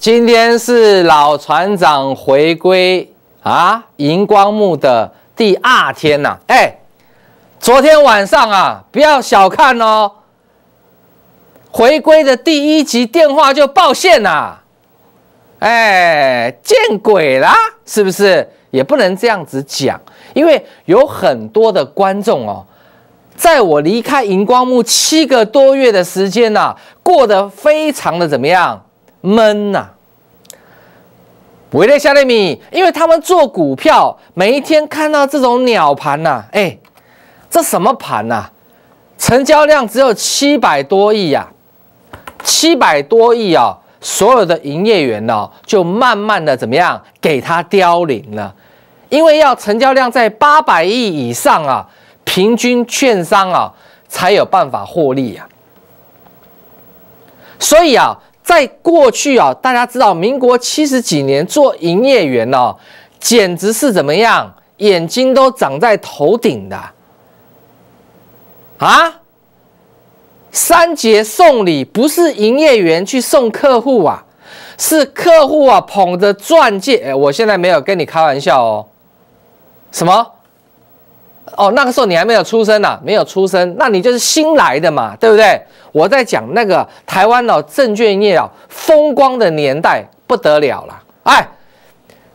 今天是老船长回归啊荧光幕的第二天呐，哎，昨天晚上啊，不要小看哦，回归的第一集电话就爆线了，哎，见鬼啦，是不是？也不能这样子讲，因为有很多的观众哦，在我离开荧光幕七个多月的时间呐，过得非常的怎么样？闷呐，我在夏利米，因为他们做股票，每一天看到这种鸟盘呐，哎，这什么盘呐？成交量只有七百多亿呀，七百多亿啊！所有的营业员哦，就慢慢的怎么样，给它凋零了，因为要成交量在八百亿以上啊，平均券商啊才有办法获利呀，所以啊。在过去啊，大家知道，民国七十几年做营业员呢，简直是怎么样？眼睛都长在头顶的啊！三节送礼不是营业员去送客户啊，是客户啊捧着钻戒。我现在没有跟你开玩笑哦，什么？哦，那个时候你还没有出生呢，没有出生，那你就是新来的嘛，对不对？我在讲那个台湾的证券业哦，风光的年代不得了了。哎，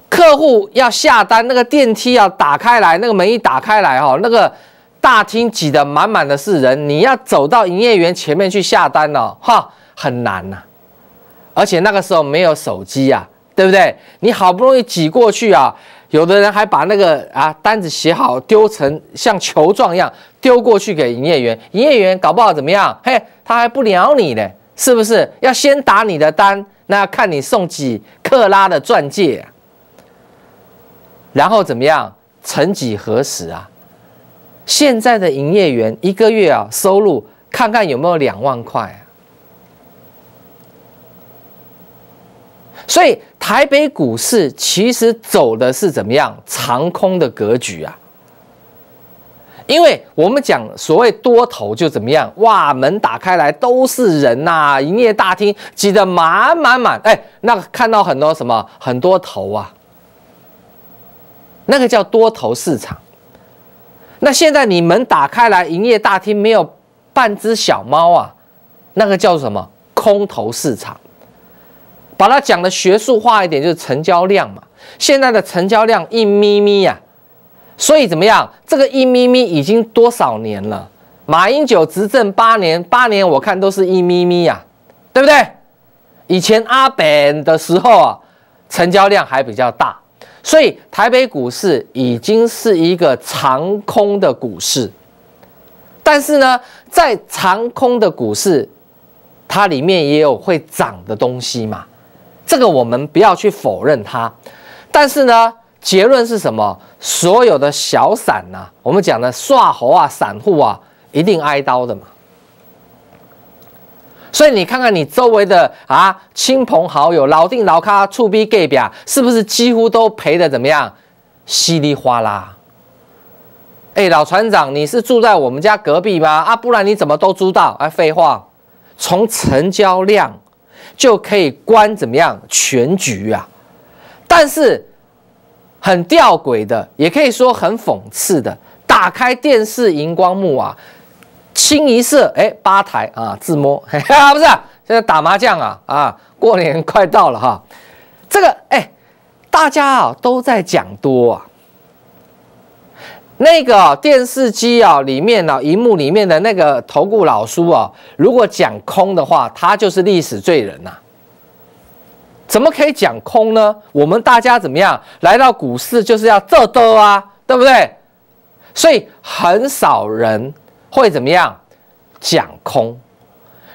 客户要下单，那个电梯要打开来，那个门一打开来哈，那个大厅挤得满满的是人，你要走到营业员前面去下单呢，哈，很难呐。而且那个时候没有手机啊，对不对？你好不容易挤过去啊。有的人还把那个啊单子写好，丢成像球状一样丢过去给营业员，营业员搞不好怎么样？嘿，他还不鸟你嘞，是不是？要先打你的单，那要看你送几克拉的钻戒，然后怎么样？曾几何时啊，现在的营业员一个月啊收入看看有没有两万块，所以。台北股市其实走的是怎么样长空的格局啊？因为我们讲所谓多头就怎么样哇，门打开来都是人呐，营业大厅挤得满满满，哎，那看到很多什么很多头啊，那个叫多头市场。那现在你门打开来营业大厅没有半只小猫啊，那个叫什么空头市场？把它讲的学术化一点，就是成交量嘛。现在的成交量一咪咪呀，所以怎么样？这个一咪咪已经多少年了？马英九执政八年，八年我看都是一咪咪呀，对不对？以前阿扁的时候啊，成交量还比较大，所以台北股市已经是一个长空的股市。但是呢，在长空的股市，它里面也有会涨的东西嘛。这个我们不要去否认它，但是呢，结论是什么？所有的小散呢，我们讲的耍猴啊，散户啊，一定挨刀的嘛。所以你看看你周围的啊，亲朋好友，老定老咖，促逼 gay 表，是不是几乎都赔的怎么样？稀里哗啦。哎，老船长，你是住在我们家隔壁吗？啊，不然你怎么都知道？哎，废话，从成交量。就可以观怎么样全局啊，但是很吊诡的，也可以说很讽刺的。打开电视荧光幕啊，清一色哎，八台啊，自摸，不是现在打麻将啊啊，过年快到了哈，这个哎，大家啊都在讲多啊。那个电视机啊，里面呢，荧幕里面的那个投顾老叔啊，如果讲空的话，他就是历史罪人呐。怎么可以讲空呢？我们大家怎么样来到股市就是要这多啊，对不对？所以很少人会怎么样讲空。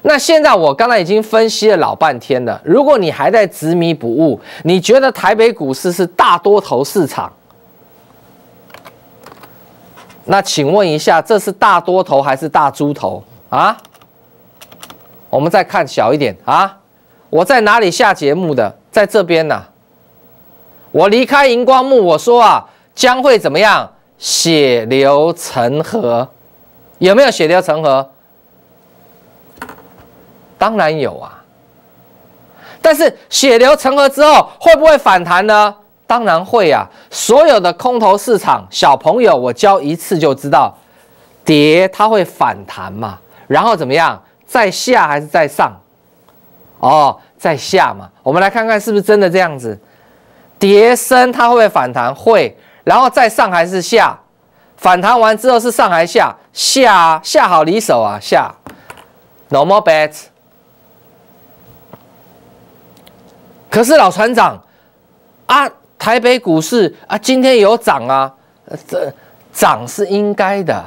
那现在我刚才已经分析了老半天了，如果你还在执迷不悟，你觉得台北股市是大多头市场？那请问一下，这是大多头还是大猪头啊？我们再看小一点啊。我在哪里下节目的？在这边呢。我离开荧光幕，我说啊，将会怎么样？血流成河，有没有血流成河？当然有啊。但是血流成河之后，会不会反弹呢？当然会呀！所有的空头市场，小朋友，我教一次就知道，跌它会反弹嘛，然后怎么样，在下还是在上？哦，在下嘛。我们来看看是不是真的这样子，跌升它会不会反弹？会，然后再上还是下？反弹完之后是上还是下？下，下好离手啊，下，no more bets。可是老船长啊。台北股市啊，今天有涨啊，这涨是应该的。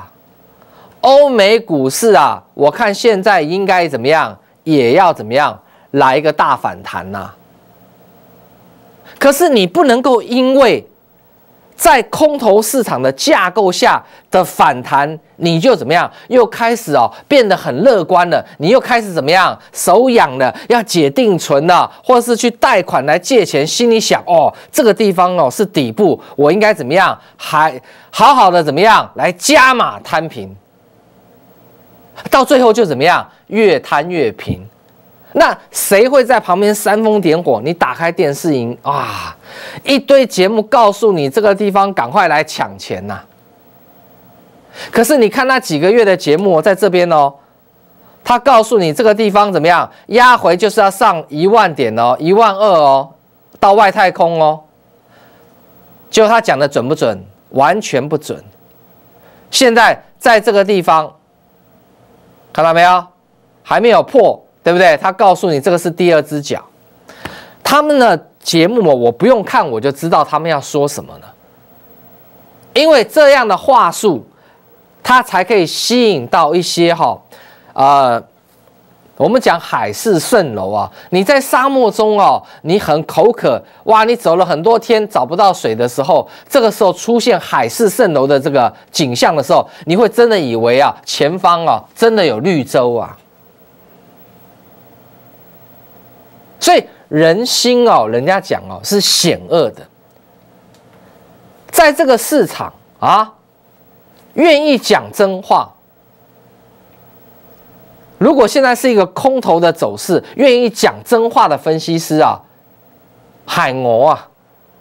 欧美股市啊，我看现在应该怎么样，也要怎么样来一个大反弹呐。可是你不能够因为。在空头市场的架构下的反弹，你就怎么样？又开始哦，变得很乐观了。你又开始怎么样？手痒了，要解定存了，或是去贷款来借钱。心里想，哦，这个地方哦是底部，我应该怎么样？还好好的怎么样？来加码摊平，到最后就怎么样？越摊越平。那谁会在旁边煽风点火？你打开电视营啊，一堆节目告诉你这个地方赶快来抢钱呐。可是你看那几个月的节目，在这边哦，他告诉你这个地方怎么样？压回就是要上一万点哦，一万二哦，到外太空哦。就他讲的准不准？完全不准。现在在这个地方，看到没有？还没有破。对不对？他告诉你这个是第二只脚，他们的节目我不用看我就知道他们要说什么了，因为这样的话术，他才可以吸引到一些哈，呃，我们讲海市蜃楼啊，你在沙漠中哦，你很口渴哇，你走了很多天找不到水的时候，这个时候出现海市蜃楼的这个景象的时候，你会真的以为啊，前方啊真的有绿洲啊。所以人心哦，人家讲哦是险恶的，在这个市场啊，愿意讲真话。如果现在是一个空头的走势，愿意讲真话的分析师啊，海我啊，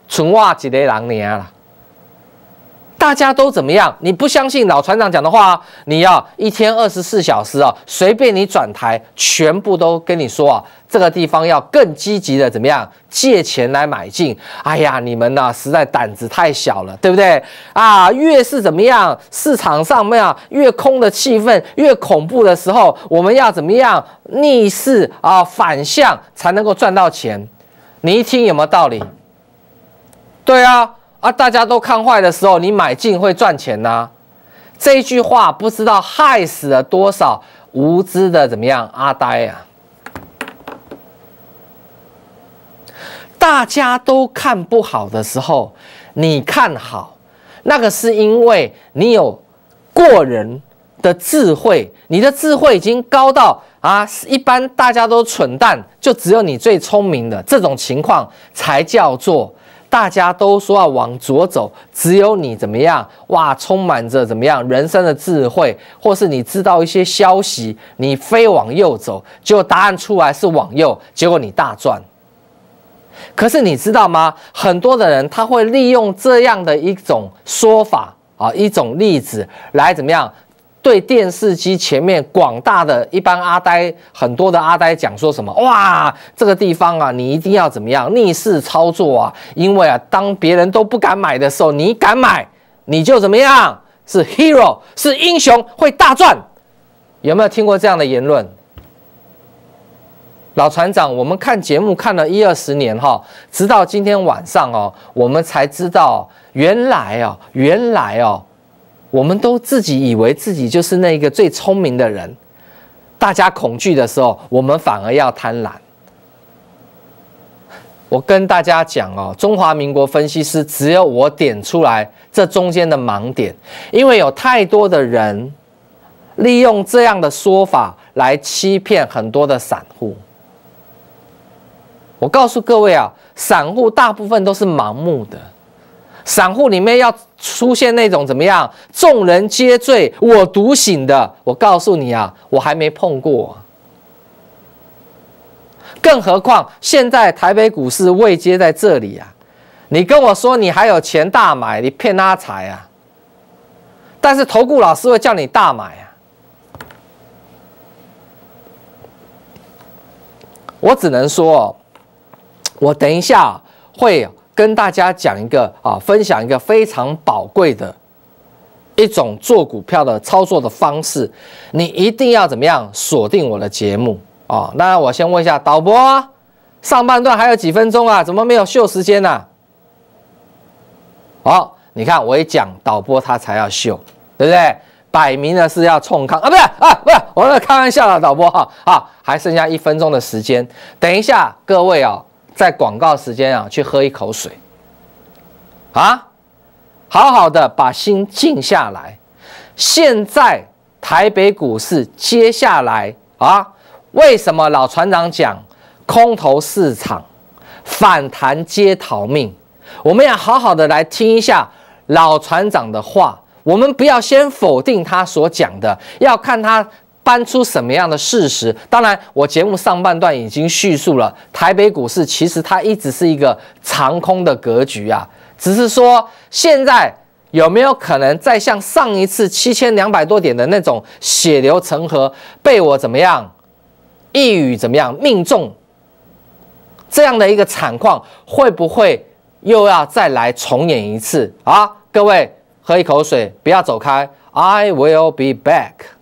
纯我几个人命了。大家都怎么样？你不相信老船长讲的话？你要一天二十四小时啊，随便你转台，全部都跟你说啊，这个地方要更积极的怎么样？借钱来买进？哎呀，你们呢，实在胆子太小了，对不对？啊，越是怎么样，市场上面啊越空的气氛越恐怖的时候，我们要怎么样逆势啊反向才能够赚到钱？你一听有没有道理？对啊。啊！大家都看坏的时候，你买进会赚钱呐。这句话不知道害死了多少无知的怎么样阿呆啊！大家都看不好的时候，你看好，那个是因为你有过人的智慧，你的智慧已经高到啊，一般大家都蠢蛋，就只有你最聪明的这种情况才叫做。大家都说要往左走，只有你怎么样？哇，充满着怎么样人生的智慧，或是你知道一些消息，你非往右走，结果答案出来是往右，结果你大赚。可是你知道吗？很多的人他会利用这样的一种说法啊，一种例子来怎么样？对电视机前面广大的一般阿呆，很多的阿呆讲说什么？哇，这个地方啊，你一定要怎么样逆市操作啊？因为啊，当别人都不敢买的时候，你敢买，你就怎么样？是 hero，是英雄，会大赚。有没有听过这样的言论？老船长，我们看节目看了一二十年哈，直到今天晚上哦，我们才知道原来哦，原来哦。我们都自己以为自己就是那个最聪明的人，大家恐惧的时候，我们反而要贪婪。我跟大家讲哦，中华民国分析师只有我点出来这中间的盲点，因为有太多的人利用这样的说法来欺骗很多的散户。我告诉各位啊，散户大部分都是盲目的。散户里面要出现那种怎么样，众人皆醉我独醒的，我告诉你啊，我还没碰过。更何况现在台北股市未接在这里啊，你跟我说你还有钱大买，你骗他财啊！但是投顾老师会叫你大买啊，我只能说，我等一下会。跟大家讲一个啊，分享一个非常宝贵的一种做股票的操作的方式，你一定要怎么样锁定我的节目啊？那我先问一下导播，上半段还有几分钟啊？怎么没有秀时间呢？好，你看我一讲导播他才要秀，对不对？摆明了是要冲康啊，不是啊，不是，我在开玩笑啦，导播啊，还剩下一分钟的时间，等一下各位啊。在广告时间啊，去喝一口水。啊，好好的把心静下来。现在台北股市接下来啊，为什么老船长讲空头市场反弹皆逃命？我们要好好的来听一下老船长的话，我们不要先否定他所讲的，要看他。搬出什么样的事实？当然，我节目上半段已经叙述了，台北股市其实它一直是一个长空的格局啊，只是说现在有没有可能再像上一次七千两百多点的那种血流成河，被我怎么样一语怎么样命中这样的一个惨况，会不会又要再来重演一次啊？各位喝一口水，不要走开，I will be back。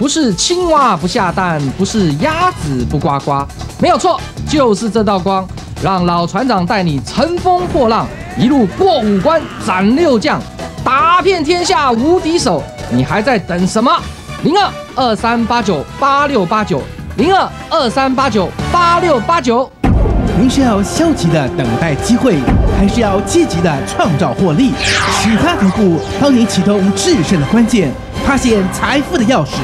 不是青蛙不下蛋，不是鸭子不呱呱，没有错，就是这道光，让老船长带你乘风破浪，一路过五关斩六将，打遍天下无敌手。你还在等什么？零二二三八九八六八九，零二二三八九八六八九。您是要消极的等待机会，还是要积极的创造获利？许他不顾，帮你启动制胜的关键，发现财富的钥匙。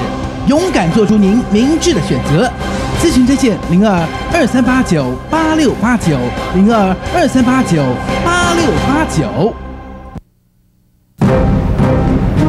勇敢做出您明智的选择，咨询热线零二二三八九八六八九零二二三八九八六八九。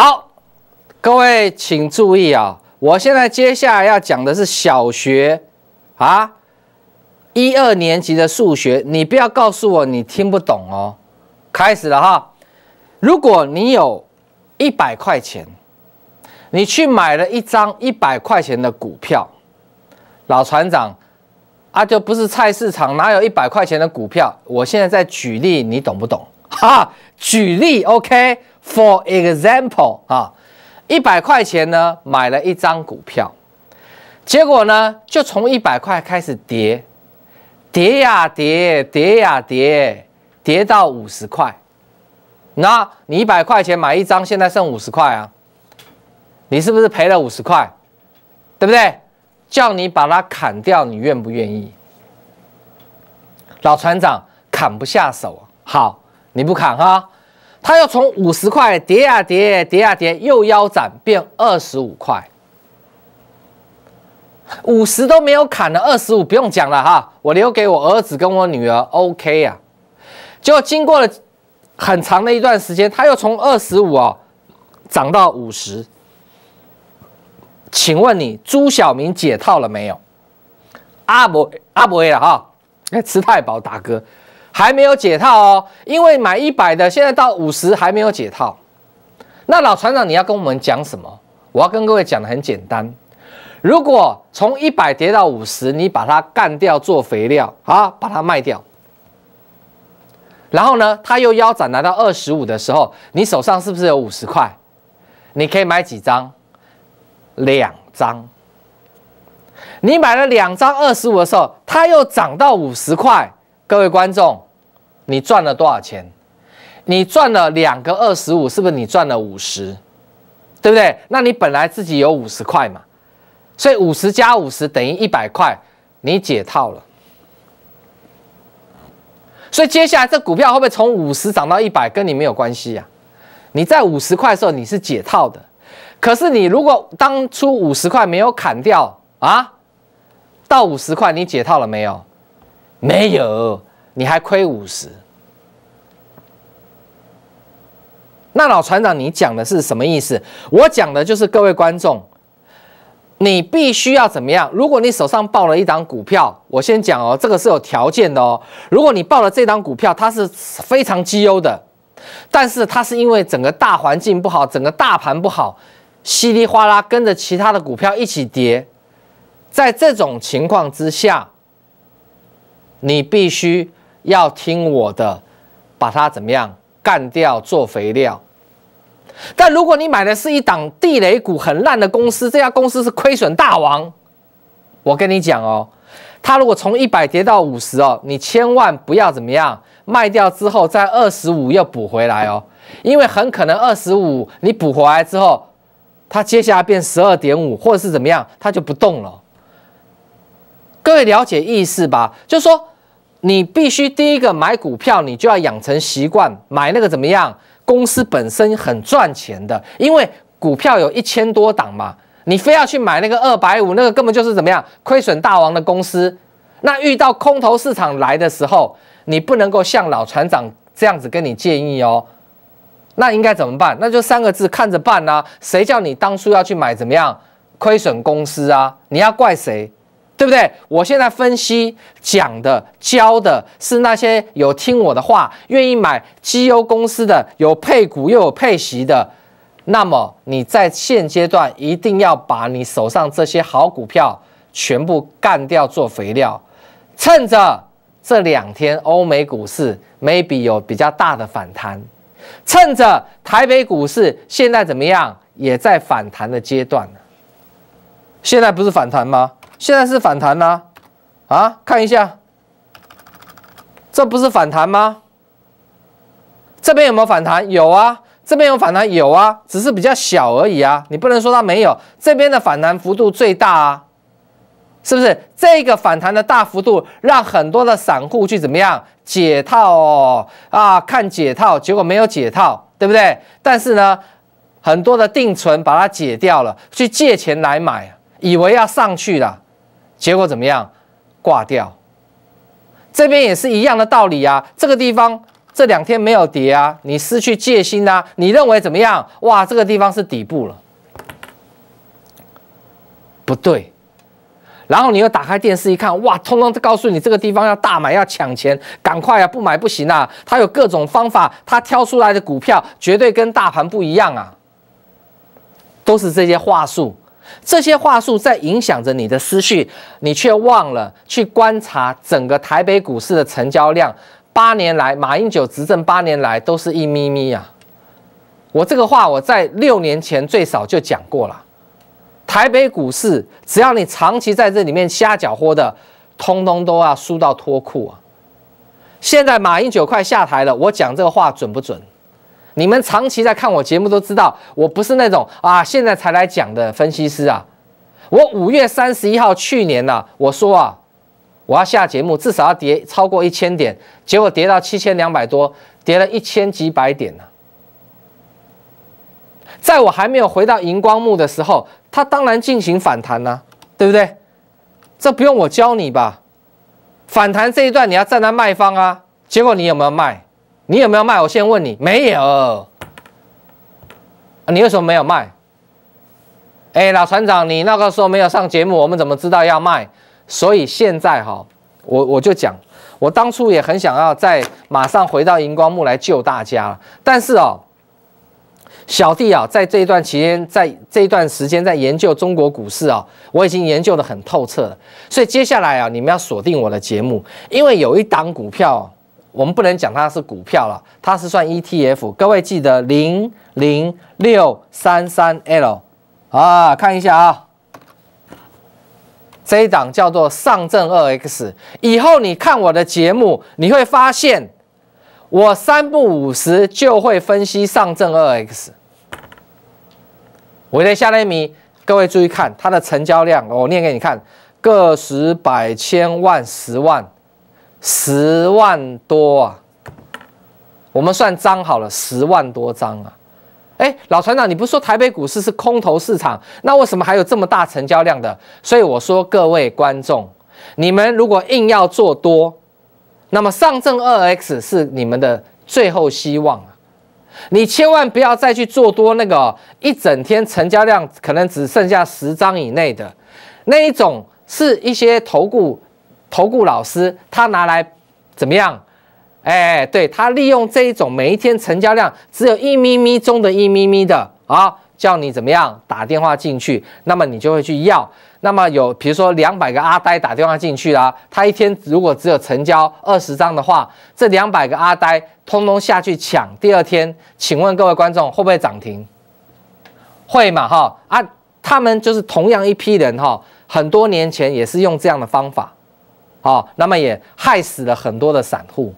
好，各位请注意啊！我现在接下来要讲的是小学啊一二年级的数学，你不要告诉我你听不懂哦。开始了哈！如果你有一百块钱，你去买了一张一百块钱的股票，老船长啊，就不是菜市场哪有一百块钱的股票？我现在在举例，你懂不懂？哈，举例，OK。For example，啊，一百块钱呢，买了一张股票，结果呢，就从一百块开始跌，跌呀跌，跌呀跌，跌到五十块。那你一百块钱买一张，现在剩五十块啊，你是不是赔了五十块？对不对？叫你把它砍掉，你愿不愿意？老船长砍不下手，好，你不砍哈。他又从五十块跌呀跌，跌呀跌，又腰斩变二十五块，五十都没有砍了，二十五不用讲了哈，我留给我儿子跟我女儿，OK 呀。就经过了很长的一段时间，他又从二十五啊涨到五十，请问你朱晓明解套了没有？阿伯阿伯了哈，哎吃太饱打嗝。还没有解套哦，因为买一百的现在到五十还没有解套。那老船长，你要跟我们讲什么？我要跟各位讲的很简单：如果从一百跌到五十，你把它干掉做肥料啊，把它卖掉。然后呢，它又腰斩拿到二十五的时候，你手上是不是有五十块？你可以买几张？两张。你买了两张二十五的时候，它又涨到五十块，各位观众。你赚了多少钱？你赚了两个二十五，是不是你赚了五十？对不对？那你本来自己有五十块嘛，所以五十加五十等于一百块，你解套了。所以接下来这股票会不会从五十涨到一百，跟你没有关系啊？你在五十块的时候你是解套的，可是你如果当初五十块没有砍掉啊，到五十块你解套了没有？没有。你还亏五十？那老船长，你讲的是什么意思？我讲的就是各位观众，你必须要怎么样？如果你手上报了一档股票，我先讲哦，这个是有条件的哦。如果你报了这档股票，它是非常绩优的，但是它是因为整个大环境不好，整个大盘不好，稀里哗啦跟着其他的股票一起跌。在这种情况之下，你必须。要听我的，把它怎么样干掉做肥料。但如果你买的是一档地雷股，很烂的公司，这家公司是亏损大王。我跟你讲哦，它如果从一百跌到五十哦，你千万不要怎么样卖掉之后，在二十五又补回来哦，因为很可能二十五你补回来之后，它接下来变十二点五或者是怎么样，它就不动了。各位了解意思吧？就说。你必须第一个买股票，你就要养成习惯买那个怎么样？公司本身很赚钱的，因为股票有一千多档嘛，你非要去买那个二百五，那个根本就是怎么样亏损大王的公司。那遇到空头市场来的时候，你不能够像老船长这样子跟你建议哦。那应该怎么办？那就三个字，看着办啊。谁叫你当初要去买怎么样亏损公司啊？你要怪谁？对不对？我现在分析讲的教的是那些有听我的话、愿意买绩优公司的、有配股又有配息的。那么你在现阶段一定要把你手上这些好股票全部干掉做肥料。趁着这两天欧美股市 maybe 有比较大的反弹，趁着台北股市现在怎么样也在反弹的阶段现在不是反弹吗？现在是反弹呢、啊，看一下，这不是反弹吗？这边有没有反弹？有啊，这边有反弹，有啊，只是比较小而已啊。你不能说它没有，这边的反弹幅度最大啊，是不是？这个反弹的大幅度让很多的散户去怎么样解套啊？看解套，结果没有解套，对不对？但是呢，很多的定存把它解掉了，去借钱来买，以为要上去了。结果怎么样？挂掉。这边也是一样的道理啊。这个地方这两天没有跌啊，你失去戒心啊，你认为怎么样？哇，这个地方是底部了，不对。然后你又打开电视一看，哇，通通告诉你这个地方要大买，要抢钱，赶快啊，不买不行啊。他有各种方法，他挑出来的股票绝对跟大盘不一样啊，都是这些话术。这些话术在影响着你的思绪，你却忘了去观察整个台北股市的成交量。八年来，马英九执政八年来都是一咪咪啊！我这个话我在六年前最少就讲过了。台北股市，只要你长期在这里面瞎搅和的，通通都要输到脱裤啊！现在马英九快下台了，我讲这个话准不准？你们长期在看我节目都知道，我不是那种啊，现在才来讲的分析师啊。我五月三十一号去年呢，我说啊，我要下节目至少要跌超过一千点，结果跌到七千两百多，跌了一千几百点呢。在我还没有回到荧光幕的时候，它当然进行反弹啦，对不对？这不用我教你吧？反弹这一段你要站在卖方啊，结果你有没有卖？你有没有卖？我先问你，没有。啊，你为什么没有卖？哎，老船长，你那个时候没有上节目，我们怎么知道要卖？所以现在哈，我我就讲，我当初也很想要再马上回到荧光幕来救大家，但是哦，小弟啊，在这一段期间，在这一段时间在研究中国股市啊，我已经研究的很透彻了。所以接下来啊，你们要锁定我的节目，因为有一档股票。我们不能讲它是股票了，它是算 ETF。各位记得零零六三三 L 啊，看一下啊，这一档叫做上证二 X。以后你看我的节目，你会发现我三不五十就会分析上证二 X。我再下了米，各位注意看它的成交量，我念给你看：个十百千万十万。十万多啊！我们算张好了，十万多张啊！哎，老船长，你不说台北股市是空头市场，那为什么还有这么大成交量的？所以我说各位观众，你们如果硬要做多，那么上证二 X 是你们的最后希望啊！你千万不要再去做多那个一整天成交量可能只剩下十张以内的那一种，是一些投顾投顾老师他拿来怎么样？哎，对他利用这一种每一天成交量只有一咪咪中的一咪咪的啊，叫你怎么样打电话进去？那么你就会去要。那么有比如说两百个阿呆打电话进去啊，他一天如果只有成交二十张的话，这两百个阿呆通通下去抢。第二天，请问各位观众会不会涨停？会嘛哈？啊，他们就是同样一批人哈，很多年前也是用这样的方法。哦，那么也害死了很多的散户，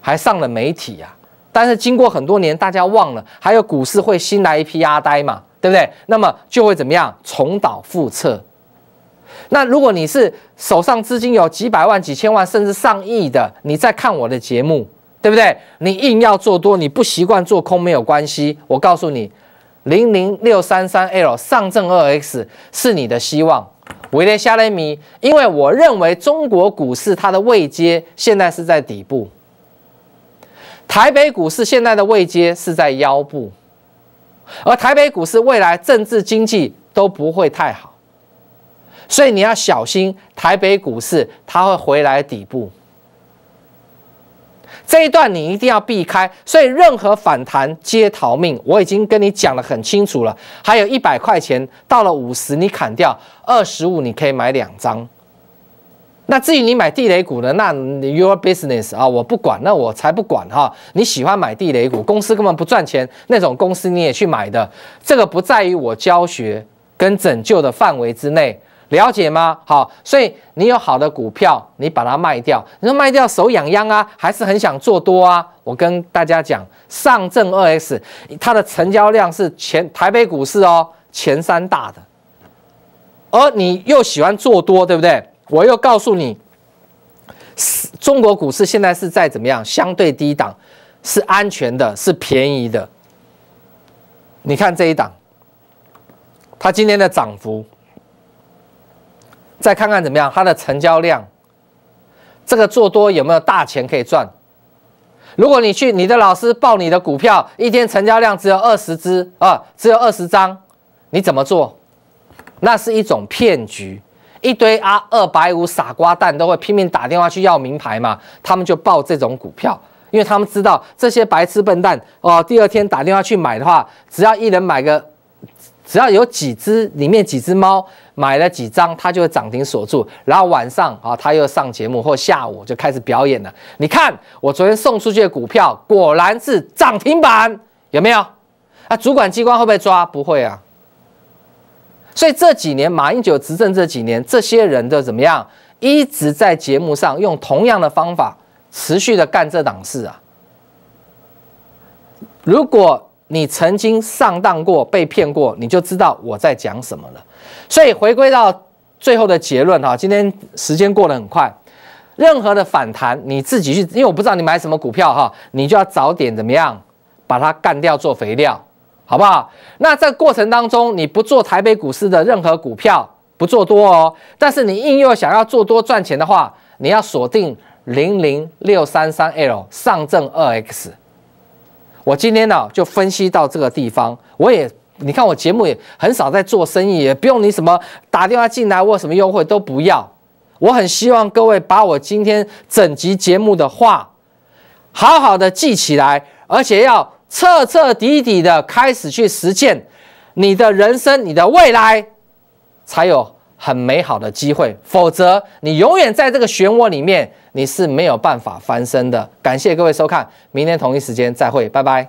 还上了媒体呀。但是经过很多年，大家忘了，还有股市会新来一批阿呆嘛，对不对？那么就会怎么样，重蹈覆辙。那如果你是手上资金有几百万、几千万，甚至上亿的，你在看我的节目，对不对？你硬要做多，你不习惯做空没有关系。我告诉你，零零六三三 L 上证二 X 是你的希望。维列夏雷米，因为我认为中国股市它的位阶现在是在底部，台北股市现在的位阶是在腰部，而台北股市未来政治经济都不会太好，所以你要小心台北股市它会回来底部。这一段你一定要避开，所以任何反弹皆逃命，我已经跟你讲的很清楚了。还有一百块钱，到了五十你砍掉，二十五你可以买两张。那至于你买地雷股的，那 your business 啊，我不管，那我才不管哈。你喜欢买地雷股，公司根本不赚钱那种公司你也去买的，这个不在于我教学跟拯救的范围之内。了解吗？好，所以你有好的股票，你把它卖掉。你说卖掉手痒痒啊，还是很想做多啊？我跟大家讲，上证二 X 它的成交量是前台北股市哦前三大的，而你又喜欢做多，对不对？我又告诉你，中国股市现在是在怎么样？相对低档，是安全的，是便宜的。你看这一档，它今天的涨幅。再看看怎么样，它的成交量，这个做多有没有大钱可以赚？如果你去你的老师报你的股票，一天成交量只有二十只啊，只有二十张，你怎么做？那是一种骗局。一堆啊二百五傻瓜蛋都会拼命打电话去要名牌嘛，他们就报这种股票，因为他们知道这些白痴笨蛋哦，第二天打电话去买的话，只要一人买个，只要有几只里面几只猫。买了几张，它就会涨停锁住，然后晚上啊，他又上节目，或下午就开始表演了。你看，我昨天送出去的股票果然是涨停板，有没有？啊，主管机关会不会抓？不会啊。所以这几年马英九执政这几年，这些人的怎么样？一直在节目上用同样的方法，持续的干这档事啊。如果你曾经上当过、被骗过，你就知道我在讲什么了。所以回归到最后的结论哈，今天时间过得很快，任何的反弹你自己去，因为我不知道你买什么股票哈，你就要早点怎么样把它干掉做肥料，好不好？那在过程当中你不做台北股市的任何股票，不做多哦。但是你硬要想要做多赚钱的话，你要锁定零零六三三 L 上证二 X。我今天呢就分析到这个地方，我也。你看我节目也很少在做生意，也不用你什么打电话进来或什么优惠都不要。我很希望各位把我今天整集节目的话好好的记起来，而且要彻彻底底的开始去实践，你的人生、你的未来才有很美好的机会，否则你永远在这个漩涡里面，你是没有办法翻身的。感谢各位收看，明天同一时间再会，拜拜。